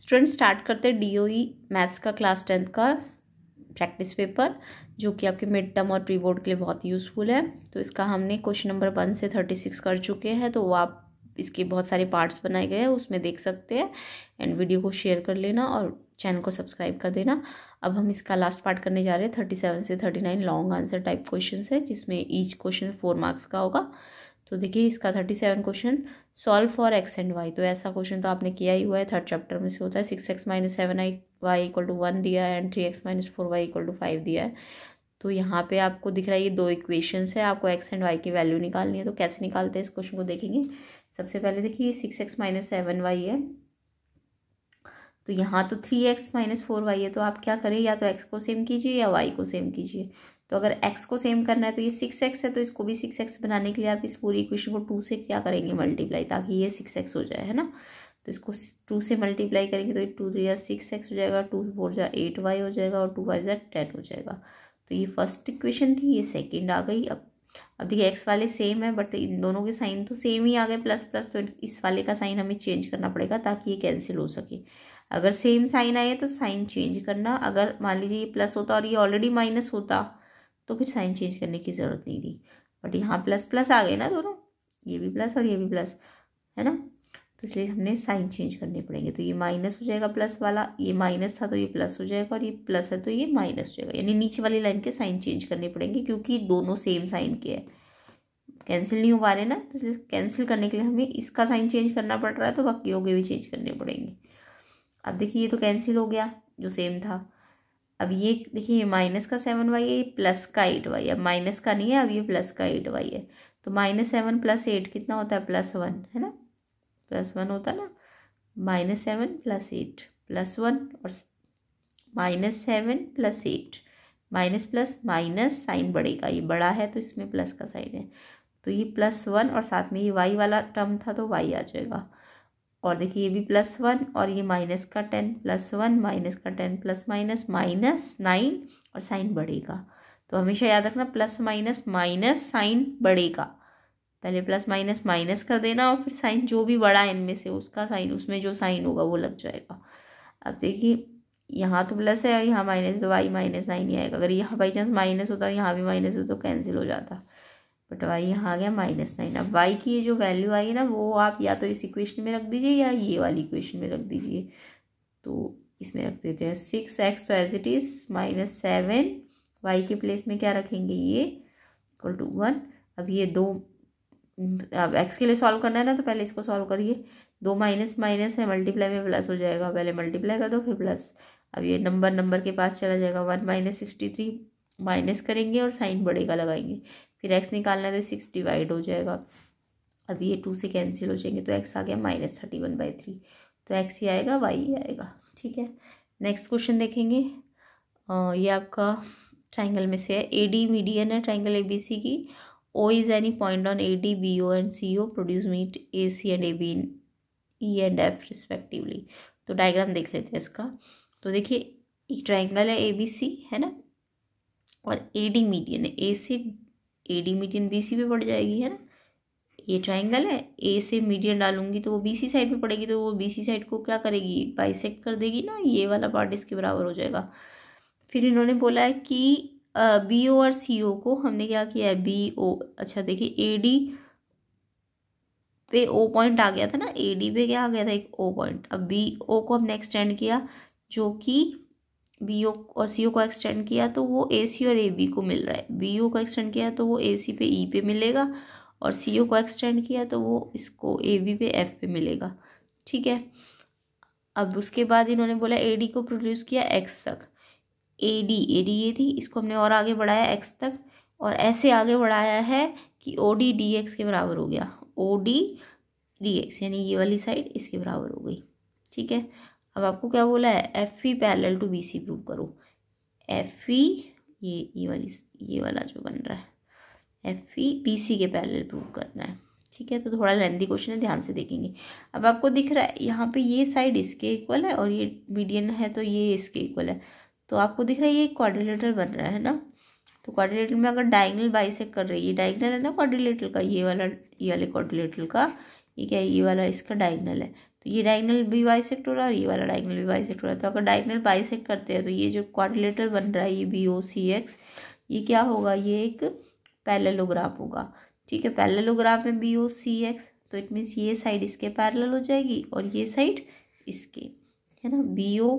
student start करते हैं DOE maths e, का क्लास टेंथ का प्रैक्टिस पेपर जो कि आपके मिड टर्म और प्री बोर्ड के लिए बहुत यूज़फुल है तो इसका हमने क्वेश्चन नंबर वन से थर्टी सिक्स कर चुके हैं तो वो आप इसके बहुत सारे पार्ट्स बनाए गए हैं उसमें देख सकते हैं एंड वीडियो को शेयर कर लेना और चैनल को सब्सक्राइब कर देना अब हम इसका लास्ट पार्ट करने जा रहे हैं थर्टी सेवन से thirty nine long answer type question है जिसमें ईच क्वेश्चन फोर मार्क्स का होगा तो देखिए इसका thirty seven question solve for x and y तो ऐसा क्वेश्चन तो आपने किया ही हुआ है थर्ड चैप्टर में से होता है six x minus seven I y equal to one दिया है and three x minus four y equal to five दिया है तो यहाँ पे आपको दिख रहा है ये दो इक्वेशंस है आपको एक्स एंड वाई की वैल्यू निकालनी है तो कैसे निकालते हैं इस क्वेश्चन को देखेंगे सबसे पहले देखिए ये six x minus seven y है तो यहाँ तो three x minus four y है तो आप क्या करें या तो एक्स को सेम कीजिए या वाई को सेम कीजिए तो अगर x को सेम करना है तो ये सिक्स एक्स है तो इसको भी सिक्स एक्स बनाने के लिए आप इस पूरी इक्वेशन को टू से क्या करेंगे मल्टीप्लाई ताकि ये सिक्स एक्स हो जाए है ना तो इसको टू से मल्टीप्लाई करेंगे तो ये टू थ्री या सिक्स एक्स हो जाएगा टू फोर जा एट वाई हो जाएगा और टू वाई जा टेन हो जाएगा तो ये फर्स्ट इक्वेशन थी ये सेकेंड आ गई अब अब देखिए एक्स वाले सेम है बट इन दोनों के साइन तो सेम ही आ गए प्लस प्लस तो इस वाले का साइन हमें चेंज करना पड़ेगा ताकि ये कैंसिल हो सके अगर सेम साइन आए तो साइन चेंज करना अगर मान लीजिए ये प्लस होता और ये ऑलरेडी माइनस होता तो फिर साइन चेंज करने की ज़रूरत नहीं थी बट यहाँ प्लस प्लस आ गए ना दोनों ये भी प्लस और ये भी प्लस है ना तो इसलिए हमने साइन चेंज करने पड़ेंगे तो ये माइनस हो जाएगा प्लस वाला ये माइनस था तो ये प्लस हो जाएगा और ये प्लस है तो ये माइनस हो जाएगा यानी नीचे वाली लाइन के साइन चेंज करने पड़ेंगे क्योंकि दोनों सेम साइन के हैं कैंसिल नहीं हो पा रहे ना तो इसलिए कैंसिल करने के लिए हमें इसका साइन चेंज करना पड़ रहा है तो हो गए भी चेंज करने पड़ेंगे अब देखिए ये तो कैंसिल हो गया जो सेम था अब ये देखिए माइनस का सेवन वाई है ये प्लस का एट वाई अब माइनस का नहीं है अब ये प्लस का एट वाई है तो माइनस सेवन प्लस एट कितना होता है प्लस वन है ना प्लस वन होता है ना minus seven plus eight plus one और minus seven plus eight minus plus minus sign बढ़ेगा ये बड़ा है तो इसमें प्लस का साइन है तो ये प्लस वन और साथ में ये वाई वाला टर्म था तो वाई आ जाएगा और देखिए ये भी प्लस वन और ये माइनस का टेन प्लस वन माइनस का ten plus minus minus nine और साइन बढ़ेगा तो हमेशा याद रखना प्लस माइनस माइनस साइन बढ़ेगा पहले प्लस माइनस माइनस कर देना और फिर साइन जो भी बड़ा इनमें से उसका साइन उसमें जो साइन होगा वो लग जाएगा अब देखिए यहाँ तो प्लस है और यहाँ माइनस दो वाई माइनस नाइन ही आएगा अगर यहाँ बाई चांस माइनस होता और यहाँ भी माइनस होता तो कैंसिल हो जाता बट वाई यहाँ आ गया माइनस नाइन अब वाई की ये जो वैल्यू आई है ना वो आप या तो इस इक्वेशन में रख दीजिए या ये वाली इक्वेशन में रख दीजिए तो इसमें रख देते हैं सिक्स एक्स तो as it is minus seven y के प्लेस में क्या रखेंगे ये इक्वल टू वन अब ये दो अब एक्स के लिए सॉल्व करना है ना तो पहले इसको सॉल्व करिए दो माइनस माइनस है मल्टीप्लाई में प्लस हो जाएगा पहले मल्टीप्लाई कर दो फिर प्लस अब ये नंबर नंबर के पास चला जाएगा one minus sixty three minus करेंगे और साइन बढ़ेगा लगाएंगे फिर एक्स निकालना है तो सिक्स डिवाइड हो जाएगा अब ये टू से कैंसिल हो जाएंगे तो एक्स आ गया minus thirty one by three तो एक्स ही आएगा वाई ही आएगा ठीक है नेक्स्ट क्वेश्चन देखेंगे आ, ये आपका ट्राइंगल में से है ए डी मीडियन है ट्राइंगल ए बी सी की O is any point on A D B O and C O produce meet A C and A B E and F respectively तो diagram देख लेते हैं इसका तो देखिए एक ट्राइंगल है ए बी सी है ना और ए डी मीडियन है A C A D median B C पे पड़ जाएगी है ना ये ट्राइंगल है ए से मीडियन डालूंगी तो वो बी सी साइड पर पड़ेगी तो वो बी सी साइड को क्या करेगी बाइसेक कर देगी ना ये वाला पार्ट इसके बराबर हो जाएगा फिर इन्होंने बोला है कि बी ओ और सी ओ को हमने क्या किया है बी ओ अच्छा देखिए ए डी पे ओ पॉइंट आ गया था ना ए डी पे क्या आ गया था एक ओ पॉइंट अब बी ओ को हमने एक्सटेंड किया जो कि बी ओ और सी ओ को एक्सटेंड किया तो वो ए सी और ए बी को मिल रहा है बी ओ को एक्सटेंड किया तो वो ए सी पे ई e पे मिलेगा और सी ओ को एक्सटेंड किया तो वो इसको ए बी पे एफ पे मिलेगा ठीक है अब उसके बाद इन्होंने बोला ए डी को प्रोड्यूस किया एक्स तक ए डी ए डी ये थी इसको हमने और आगे बढ़ाया एक्स तक और ऐसे आगे बढ़ाया है कि ओ डी डी एक्स के बराबर हो गया ओ डी डी एक्स यानी ये वाली साइड इसके बराबर हो गई ठीक है अब आपको क्या बोला है F E parallel to B C prove करो एफ ई e, ये ये वाली ये वाला जो बन रहा है एफ ई बी सी के पैरल प्रूव करना है ठीक है तो थोड़ा लेंदी क्वेश्चन है ध्यान से देखेंगे अब आपको दिख रहा है यहाँ पे ये साइड इसके इक्वल है और ये मीडियन है तो ये इसके इक्वल है तो आपको दिख रहा है ये क्वाड्रिलेटर बन रहा है ना तो क्वाड्रिलेटर में अगर डायगनल बाइसेक कर रही है ये डायगनल है ना क्वाड्रिलेटर का ये वाला ये वाले क्वाड्रिलेटर का ये क्या है ये वाला इसका डायगनल है तो ये डायगनल भी सेक्ट हो रहा है और ये वाला डायगनल भी सेक्ट हो रहा है तो अगर डायगनल सेक्ट करते हैं तो ये जो क्वाड्रिलेटर बन रहा है ये बी ओ सी एक्स ये क्या होगा ये एक पैरेललोग्राफ होगा ठीक है पैरेललोग्राफ में बी ओ सी एक्स तो इट मीन्स ये साइड इसके पैरेलल हो जाएगी और ये साइड इसके है ना बी ओ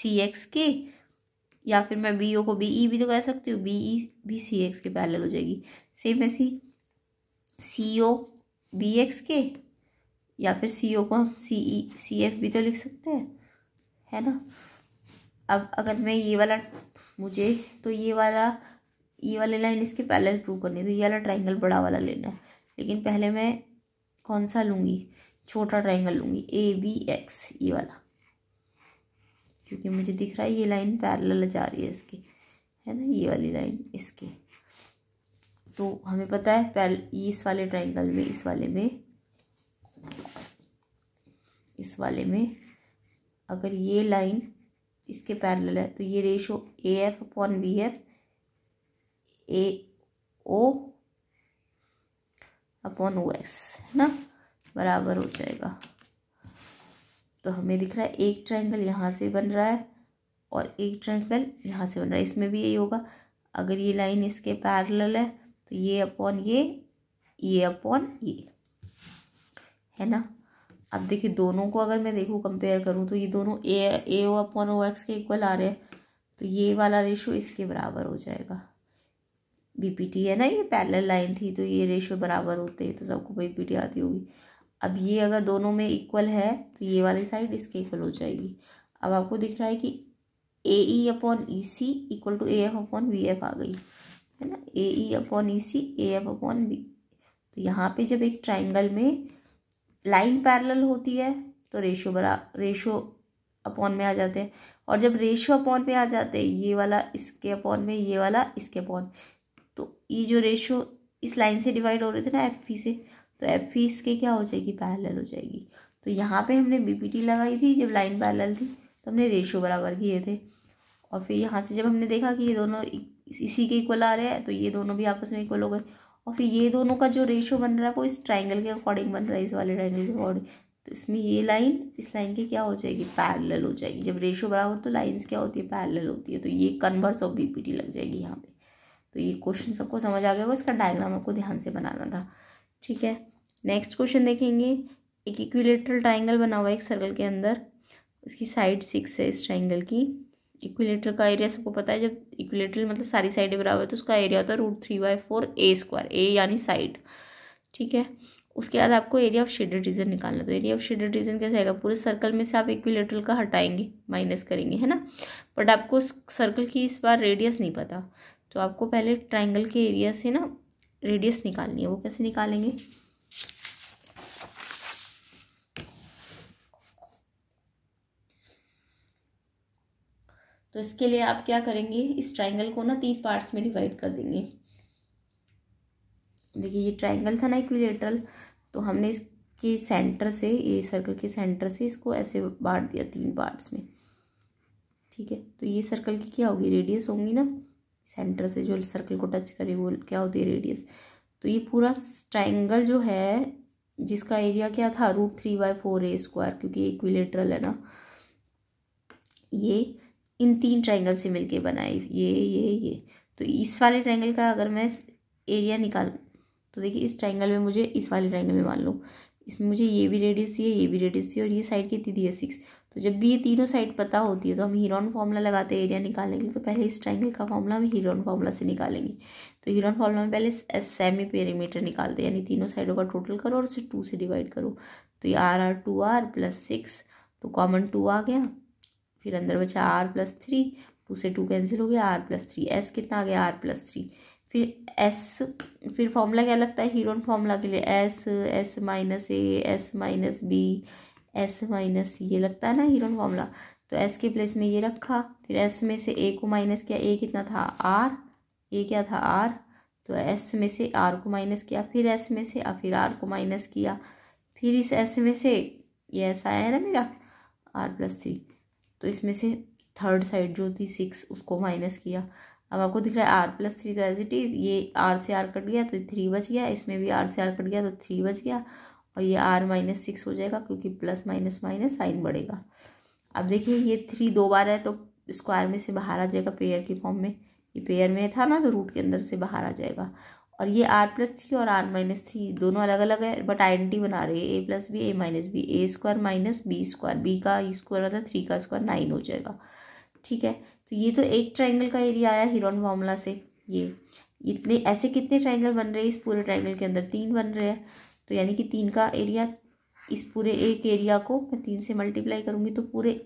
सी एक्स के या फिर मैं बी ओ को बी ई e भी तो कह सकती हूँ B E B C X के पैरेलल हो जाएगी सेम ऐसी सी ओ बी एक्स के या फिर सी ओ को हम सी ई सी एफ भी तो लिख सकते हैं है ना अब अगर मैं ये वाला मुझे तो ये वाला ये वाली लाइन इसके पहले प्रूव करनी है तो ये वाला ट्राइंगल बड़ा वाला लेना है लेकिन पहले मैं कौन सा लूँगी छोटा ट्राइंगल लूँगी ए बी एक्स ये वाला क्योंकि मुझे दिख रहा है ये लाइन पैरेलल जा रही है इसकी है ना ये वाली लाइन इसकी तो हमें पता है पैर इस वाले ट्राइंगल में इस वाले में इस वाले में अगर ये लाइन इसके पैरेलल है तो ये ratio A F upon B F A O upon O X है ना बराबर हो जाएगा तो हमें दिख रहा है एक ट्रायंगल यहाँ से बन रहा है और एक ट्रायंगल यहाँ से बन रहा है इसमें भी यही होगा अगर ये लाइन इसके पैरेलल है तो ये अपॉन ये ये अपॉन ये है ना अब देखिए दोनों को अगर मैं देखूँ कंपेयर करूँ तो ये दोनों A A O upon O X के इक्वल आ रहे हैं तो ये वाला रेशो इसके बराबर हो जाएगा बीपीटी है ना ये पैरेलल लाइन थी तो ये रेशो बराबर होते हैं तो सबको बीपीटी आती होगी अब ये अगर दोनों में इक्वल है तो ये वाली साइड इसके इक्वल हो जाएगी अब आपको दिख रहा है कि A E upon E C equal to A F upon V F आ गई है ना A E upon E C A F upon B तो यहाँ पे जब एक ट्राइंगल में लाइन पैरेलल होती है तो रेशो बरा रेशो अपॉन में आ जाते हैं और जब रेशो अपॉन में आ जाते हैं ये वाला इसके अपॉन में ये वाला इसके अपॉन तो ये जो रेशो इस लाइन से डिवाइड हो रहे थे ना एफ से तो एफ फी इसके क्या हो जाएगी पैरेलल हो जाएगी तो यहाँ पे हमने बीपीटी लगाई थी जब लाइन पैरेलल थी तो हमने रेशो बराबर किए थे और फिर यहाँ से जब हमने देखा कि ये दोनों इसी के इक्वल आ रहे हैं तो ये दोनों भी आपस में इक्वल हो गए और फिर ये दोनों का जो रेशियो बन रहा है वो इस ट्राइंगल के अकॉर्डिंग बन रहा है इस वाले ट्राइंगल के अकॉर्डिंग तो इसमें ये लाइन इस लाइन की क्या हो जाएगी पैरेलल हो जाएगी जब रेशियो बराबर तो लाइंस क्या होती है पैरेलल होती है तो ये कन्वर्स ऑफ बीपीटी लग जाएगी यहाँ पे तो ये क्वेश्चन सबको समझ आ गया होगा इसका डायग्राम आपको ध्यान से बनाना था ठीक है नेक्स्ट क्वेश्चन देखेंगे एक इक्विलेटरल ट्राइंगल बना हुआ है एक सर्कल के अंदर उसकी साइड सिक्स है इस ट्राइंगल की इक्विलेटर का एरिया सबको पता है जब इक्विलेटर मतलब सारी साइडें बराबर है तो उसका एरिया होता है root three by four a square a यानी साइड ठीक है उसके बाद आपको एरिया ऑफ शेडेड रीजन निकालना तो एरिया ऑफ शेडेड रीजन कैसे आएगा पूरे सर्कल में से आप इक्विलेटर का हटाएंगे माइनस करेंगे है ना बट आपको सर्कल की इस बार रेडियस नहीं पता तो आपको पहले ट्राइंगल के एरिया से ना रेडियस निकालनी है वो कैसे निकालेंगे तो इसके लिए आप क्या करेंगे इस ट्राइंगल को ना तीन पार्ट्स में डिवाइड कर देंगे देखिए ये ट्राइंगल था ना इक्विलेटरल तो हमने इसके सेंटर से ये सर्कल के सेंटर से इसको ऐसे बांट दिया तीन पार्ट्स में ठीक है तो ये सर्कल की क्या होगी रेडियस होंगी ना सेंटर से जो सर्कल को टच करे वो क्या होती है रेडियस तो ये पूरा ट्राइंगल जो है जिसका एरिया क्या था root three by four a square क्योंकि इक्विलेटरल है ना ये इन तीन ट्राइंगल से मिलके बनाए ये ये ये तो इस वाले ट्राइंगल का अगर मैं एरिया निकाल तो देखिए इस ट्राइंगल में मुझे इस वाले ट्राइंगल में मान लो इसमें मुझे ये भी रेडियस थी ये भी रेडियस थी और ये साइड कितनी थी है सिक्स तो जब भी ये तीनों साइड पता होती है तो हम हीरोन फार्मूला लगाते हैं एरिया निकालने के लिए तो पहले इस ट्राइंगल का फॉर्मूला हम हीरोन फार्मूला से निकालेंगे तो हीरोन फार्मूला में पहले सेमी पेरीमीटर निकालते हैं यानी तीनों साइडों का टोटल करो और उसे टू से डिवाइड करो तो ये r r two r plus six तो कॉमन टू आ गया फिर अंदर बचा आर प्लस थ्री टू से टू कैंसिल हो गया आर प्लस थ्री एस कितना आ गया आर प्लस थ्री फिर एस फिर फॉर्मूला क्या लगता है हीरोन फॉर्मूला के लिए s s minus a s minus b s minus ये लगता है ना हीरोन फॉर्मूला तो एस के प्लेस में ये रखा फिर एस में से ए को माइनस किया ए कितना था आर ए क्या था आर तो एस में से आर को माइनस किया फिर एस में से और फिर आर को माइनस किया फिर इस एस में से ये ऐसा आया है ना मेरा आर प्लस थ्री तो इसमें से थर्ड साइड जो थी सिक्स उसको माइनस किया अब आपको दिख रहा है आर प्लस थ्री तो एज इट इज़ ये आर से आर कट गया तो थ्री बच गया इसमें भी आर से आर कट गया तो थ्री बच गया और ये आर माइनस सिक्स हो जाएगा क्योंकि प्लस माइनस माइनस साइन बढ़ेगा अब देखिए ये थ्री दो बार है तो स्क्वायर में से बाहर आ जाएगा पेयर के फॉर्म में ये पेयर में था ना तो रूट के अंदर से बाहर आ जाएगा और ये आर प्लस थ्री और आर माइनस थ्री दोनों अलग अलग e है बट आइडेंटिटी बना रही है a plus b a minus b a square minus b square b का स्क्वायर मतलब थ्री का स्क्वायर नाइन हो जाएगा ठीक है तो ये तो एक ट्राइंगल का एरिया आया हिरोन फॉर्मूला से ये इतने ऐसे कितने ट्राइंगल बन रहे हैं इस पूरे ट्राइंगल के अंदर तीन बन रहे हैं तो यानी कि तीन का एरिया इस पूरे एक एरिया को मैं तीन से मल्टीप्लाई करूँगी तो पूरे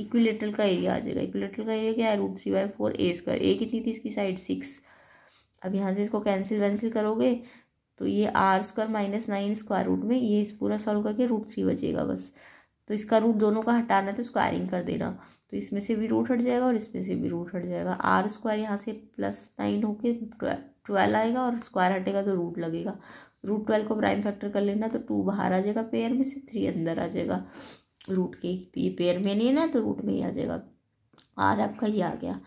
इक्विलेटरल का एरिया आ जाएगा इक्विलेटरल का एरिया क्या है root three by four a square a कितनी थी इसकी साइड सिक्स अब यहाँ से इसको कैंसिल वैंसिल करोगे तो ये r square minus nine square root में ये इस पूरा सॉल्व करके रूट थ्री बचेगा बस तो इसका रूट दोनों का हटाना है तो स्क्वायरिंग कर देना तो इसमें से भी रूट हट जाएगा और इसमें से भी रूट हट जाएगा आर स्क्वायर यहाँ से प्लस नाइन होकर ट्वेल्व आएगा और स्क्वायर हटेगा तो रूट लगेगा रूट ट्वेल्व को प्राइम फैक्टर कर लेना तो टू बाहर आ जाएगा पेयर में से थ्री अंदर आ जाएगा रूट के तो ये पेयर में नहीं ना तो रूट में ही आ जाएगा आर आपका ये आ गया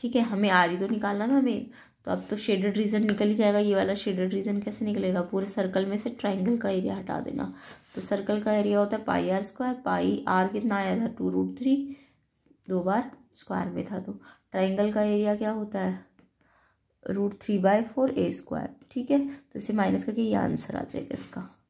ठीक है हमें आर ही तो निकालना था हमें तो अब तो शेडेड रीजन निकल ही जाएगा ये वाला शेडेड रीजन कैसे निकलेगा पूरे सर्कल में से ट्राइंगल का एरिया हटा देना तो सर्कल का एरिया होता है pi r square pi r कितना आया था टू रूट थ्री दो बार स्क्वायर में था तो ट्राइंगल का एरिया क्या होता है root three by four a square ठीक है तो इसे माइनस करके ये आंसर आ जाएगा इसका